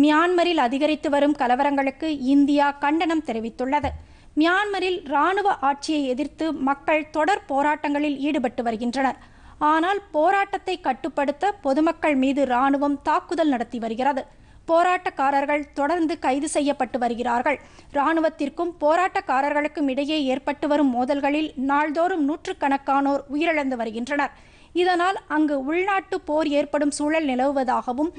மியான்மரில் அதிகரித்து வரும் கலவரங்களுக்கு இந்தியா கண்டனம் தெரிவித்துள்ளது மியான்மரில் இராணுவ ஆட்சியை எதிர்த்து மக்கள் தொடர் போராட்டங்களில் ஈடுபட்டு வருகின்றனர் ஆனால் போராட்டத்தை கட்டுப்படுத்த பொதுமக்கள் மீது இராணுவம் தாக்குதல் நடத்தி வருகிறது போராட்டக்காரர்கள் தொடர்ந்து கைது செய்யப்பட்டு வருகிறார்கள் இராணுவத்திற்கும் போராட்டக்காரர்களுக்கும் இடையே ஏற்பட்டு வரும் மோதல்களில் நாள்தோறும் நூற்றுக்கணக்கானோர் உயிரிழந்து வருகின்றனர் இதனால் அங்கு உள்நாட்டு போர் ஏற்படும் சூழல் நிலவுவதாகவும்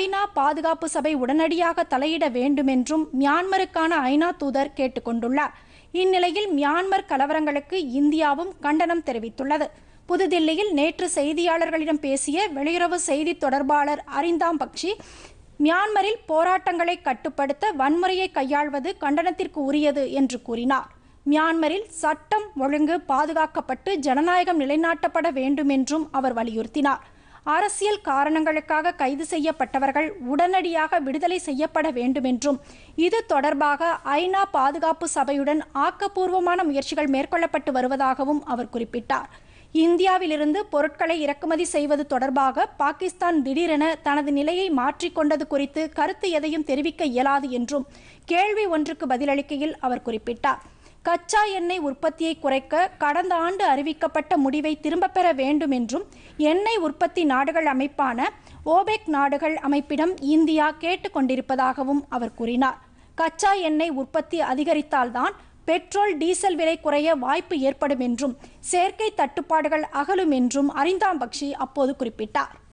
ஐநா பாதுகாப்பு சபை உடனடியாக தலையிட வேண்டுமென்றும் மியான்மருக்கான ஐநா தூதர் கேட்டுக்கொண்டுள்ளார் இந்நிலையில் மியான்மர் கலவரங்களுக்கு இந்தியாவும் கண்டனம் தெரிவித்துள்ளது புதுதில்லியில் நேற்று செய்தியாளர்களிடம் பேசிய வெளியுறவு செய்தி தொடர்பாளர் அரிந்தாம் பக்ஷி மியான்மரில் போராட்டங்களை கட்டுப்படுத்த வன்முறையை கையாள்வது கண்டனத்திற்கு உரியது என்று கூறினார் மியான்மரில் சட்டம் ஒழுங்கு பாதுகாக்கப்பட்டு ஜனநாயகம் நிலைநாட்டப்பட வேண்டும் என்றும் அவர் வலியுறுத்தினார் அரசியல் காரணங்களுக்காக கைது செய்யப்பட்டவர்கள் உடனடியாக விடுதலை செய்யப்பட வேண்டும் என்றும் இது தொடர்பாக ஐநா பாதுகாப்பு சபையுடன் ஆக்கப்பூர்வமான முயற்சிகள் மேற்கொள்ளப்பட்டு வருவதாகவும் அவர் குறிப்பிட்டார் இந்தியாவிலிருந்து பொருட்களை இறக்குமதி செய்வது தொடர்பாக பாகிஸ்தான் திடீரென தனது நிலையை மாற்றிக்கொண்டது குறித்து கருத்து எதையும் தெரிவிக்க இயலாது என்றும் கேள்வி ஒன்றுக்கு பதிலளிக்கையில் அவர் குறிப்பிட்டார் கச்சா எண்ணெய் உற்பத்தியை குறைக்க கடந்த ஆண்டு அறிவிக்கப்பட்ட முடிவை திரும்பப் பெற வேண்டும் என்றும் எண்ணெய் உற்பத்தி நாடுகள் அமைப்பான ஓபெக் நாடுகள் அமைப்பிடம் இந்தியா கேட்டுக்கொண்டிருப்பதாகவும் அவர் கூறினார் கச்சா எண்ணெய் உற்பத்தி அதிகரித்தால்தான் பெட்ரோல் டீசல் விலை குறைய வாய்ப்பு ஏற்படும் என்றும் செயற்கை தட்டுப்பாடுகள் அகலும் என்றும் அரிந்தாம்பக்ஷி அப்போது குறிப்பிட்டார்